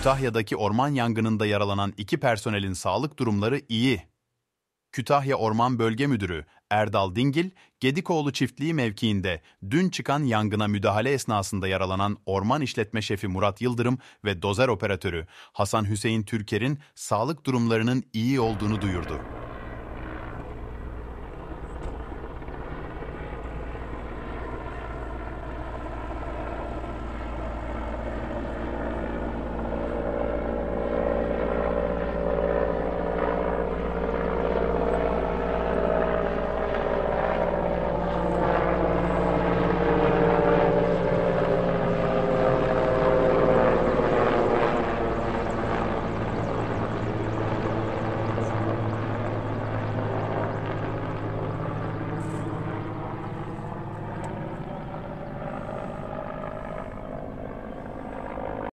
Kütahya'daki orman yangınında yaralanan iki personelin sağlık durumları iyi. Kütahya Orman Bölge Müdürü Erdal Dingil, Gedikoğlu çiftliği mevkiinde dün çıkan yangına müdahale esnasında yaralanan orman işletme şefi Murat Yıldırım ve dozer operatörü Hasan Hüseyin Türker'in sağlık durumlarının iyi olduğunu duyurdu.